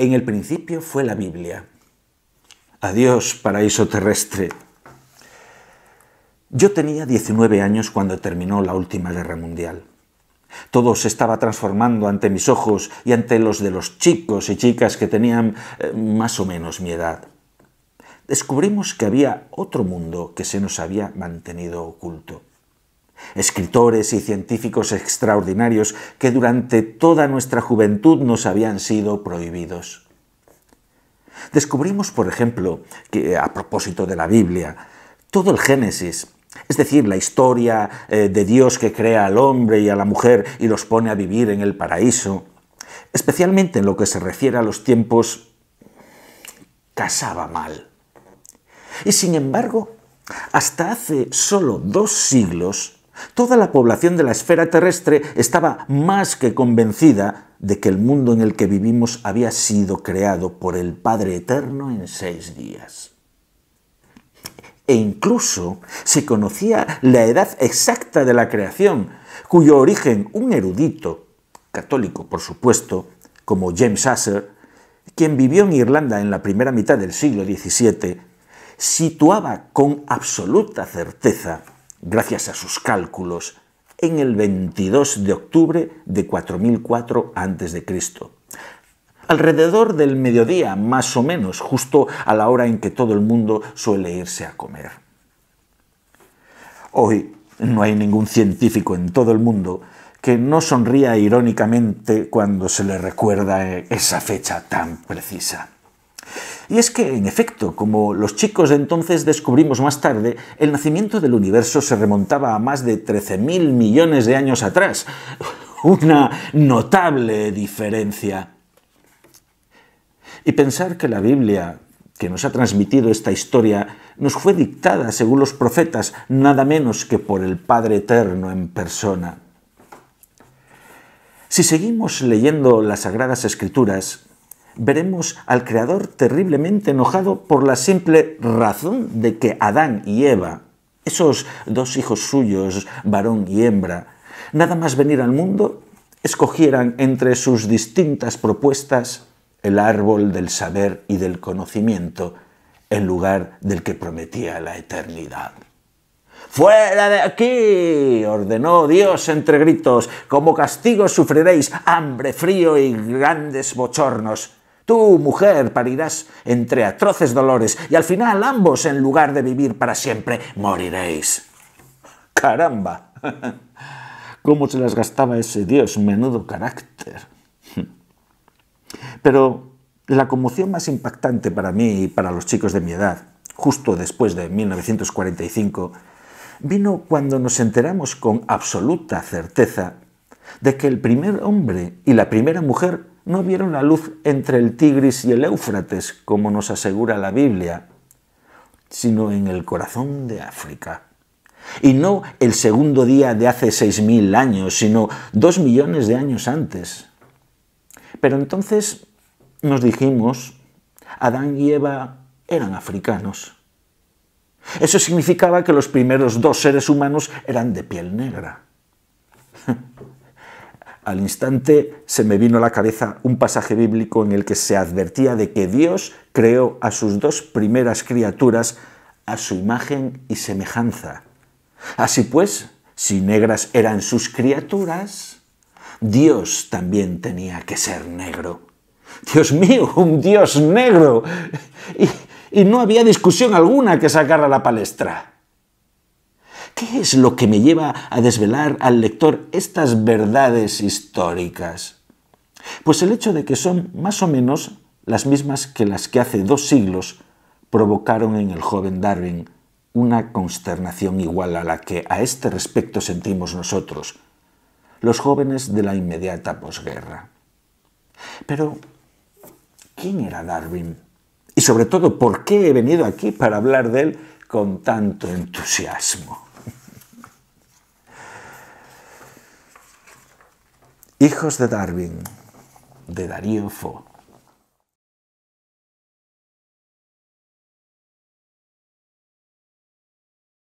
En el principio fue la Biblia. Adiós, paraíso terrestre. Yo tenía 19 años cuando terminó la última guerra mundial. Todo se estaba transformando ante mis ojos y ante los de los chicos y chicas que tenían eh, más o menos mi edad. Descubrimos que había otro mundo que se nos había mantenido oculto escritores y científicos extraordinarios que durante toda nuestra juventud nos habían sido prohibidos. Descubrimos, por ejemplo, que a propósito de la Biblia, todo el Génesis, es decir, la historia eh, de Dios que crea al hombre y a la mujer y los pone a vivir en el paraíso, especialmente en lo que se refiere a los tiempos, casaba mal. Y sin embargo, hasta hace solo dos siglos, Toda la población de la esfera terrestre estaba más que convencida de que el mundo en el que vivimos había sido creado por el Padre Eterno en seis días. E incluso se conocía la edad exacta de la creación, cuyo origen un erudito, católico por supuesto, como James Asher, quien vivió en Irlanda en la primera mitad del siglo XVII, situaba con absoluta certeza gracias a sus cálculos, en el 22 de octubre de 4004 a.C. Alrededor del mediodía, más o menos, justo a la hora en que todo el mundo suele irse a comer. Hoy no hay ningún científico en todo el mundo que no sonría irónicamente cuando se le recuerda esa fecha tan precisa. Y es que, en efecto, como los chicos de entonces descubrimos más tarde, el nacimiento del universo se remontaba a más de 13.000 millones de años atrás. Una notable diferencia. Y pensar que la Biblia, que nos ha transmitido esta historia, nos fue dictada, según los profetas, nada menos que por el Padre Eterno en persona. Si seguimos leyendo las Sagradas Escrituras, veremos al Creador terriblemente enojado por la simple razón de que Adán y Eva, esos dos hijos suyos, varón y hembra, nada más venir al mundo, escogieran entre sus distintas propuestas el árbol del saber y del conocimiento en lugar del que prometía la eternidad. ¡Fuera de aquí! ordenó Dios entre gritos. Como castigo sufriréis hambre, frío y grandes bochornos. Tú, mujer, parirás entre atroces dolores y al final ambos, en lugar de vivir para siempre, moriréis. Caramba. ¿Cómo se las gastaba ese dios? Menudo carácter. Pero la conmoción más impactante para mí y para los chicos de mi edad, justo después de 1945, vino cuando nos enteramos con absoluta certeza de que el primer hombre y la primera mujer no vieron la luz entre el Tigris y el Éufrates, como nos asegura la Biblia, sino en el corazón de África. Y no el segundo día de hace seis mil años, sino dos millones de años antes. Pero entonces nos dijimos, Adán y Eva eran africanos. Eso significaba que los primeros dos seres humanos eran de piel negra. Al instante se me vino a la cabeza un pasaje bíblico en el que se advertía de que Dios creó a sus dos primeras criaturas a su imagen y semejanza. Así pues, si negras eran sus criaturas, Dios también tenía que ser negro. Dios mío, un Dios negro. Y, no había discusión alguna que sacar a la palestra. ¿Qué es lo que me lleva a desvelar al lector estas verdades históricas? Pues el hecho de que son más o menos las mismas que las que hace dos siglos provocaron en el joven Darwin una consternación igual a la que a este respecto sentimos nosotros, los jóvenes de la inmediata posguerra. Pero, ¿quién era Darwin? Y sobre todo, ¿por qué he venido aquí para hablar de él con tanto entusiasmo? Hijos de Darwin, de Darío Fo.